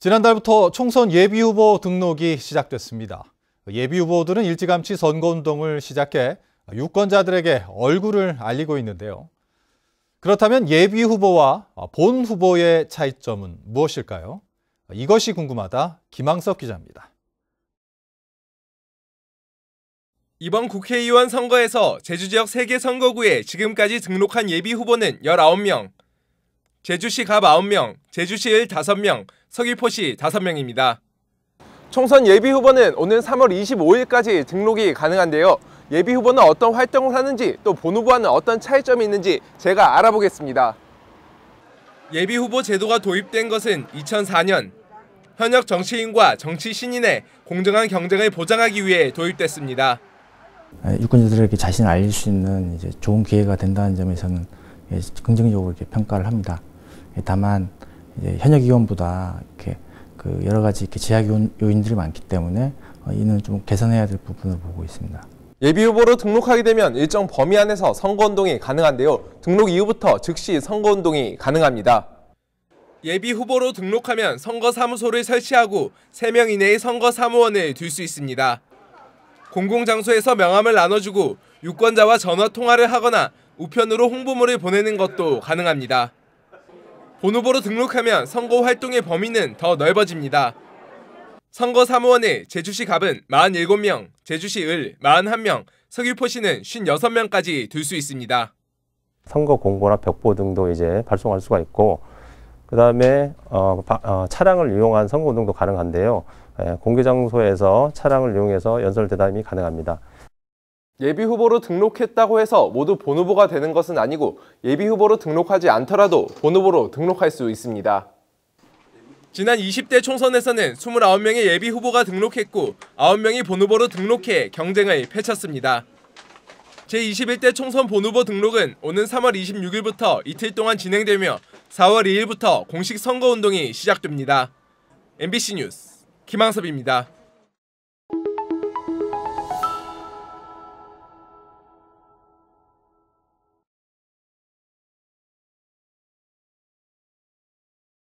지난달부터 총선 예비후보 등록이 시작됐습니다. 예비후보들은 일찌감치 선거운동을 시작해 유권자들에게 얼굴을 알리고 있는데요. 그렇다면 예비후보와 본 후보의 차이점은 무엇일까요? 이것이 궁금하다 김항석 기자입니다. 이번 국회의원 선거에서 제주지역 3개 선거구에 지금까지 등록한 예비후보는 19명. 제주시 갑 9명, 제주시 일 5명, 서귀포시 5명입니다. 총선 예비 후보는 오는 3월 25일까지 등록이 가능한데요. 예비 후보는 어떤 활동을 하는지 또 본 후보와는 어떤 차이점이 있는지 제가 알아보겠습니다. 예비 후보 제도가 도입된 것은 2004년 현역 정치인과 정치 신인의 공정한 경쟁을 보장하기 위해 도입됐습니다. 아, 유권자들에게 자신을 알릴 수 있는 좋은 기회가 된다는 점에서는 긍정적으로 평가를 합니다. 예, 다만 현역 의원보다 이렇게 그 여러 가지 이렇게 제약 요인들이 많기 때문에 어, 이는 좀 개선해야 될 부분을 보고 있습니다. 예비 후보로 등록하게 되면 일정 범위 안에서 선거운동이 가능한데요. 등록 이후부터 즉시 선거운동이 가능합니다. 예비 후보로 등록하면 선거사무소를 설치하고 3명 이내의 선거사무원을 둘 수 있습니다. 공공장소에서 명함을 나눠주고 유권자와 전화통화를 하거나 우편으로 홍보물을 보내는 것도 가능합니다. 본노보로 등록하면 선거 활동의 범위는 더 넓어집니다. 선거 사무원의 제주시 갑은 47명, 제주시 을 41명, 서귀포시는 56명까지 둘 수 있습니다. 선거 공고나 벽보 등도 이제 발송할 수가 있고 그 다음에 어, 어, 차량을 이용한 선거 운동도 가능한데요. 예, 공개 장소에서 차량을 이용해서 연설 대담이 가능합니다. 예비 후보로 등록했다고 해서 모두 본 후보가 되는 것은 아니고 예비 후보로 등록하지 않더라도 본 후보로 등록할 수 있습니다. 지난 20대 총선에서는 29명의 예비 후보가 등록했고 9명이 본 후보로 등록해 경쟁을 펼쳤습니다. 제21대 총선 본 후보 등록은 오는 3월 26일부터 이틀 동안 진행되며 4월 2일부터 공식 선거운동이 시작됩니다. MBC 뉴스 김항섭입니다.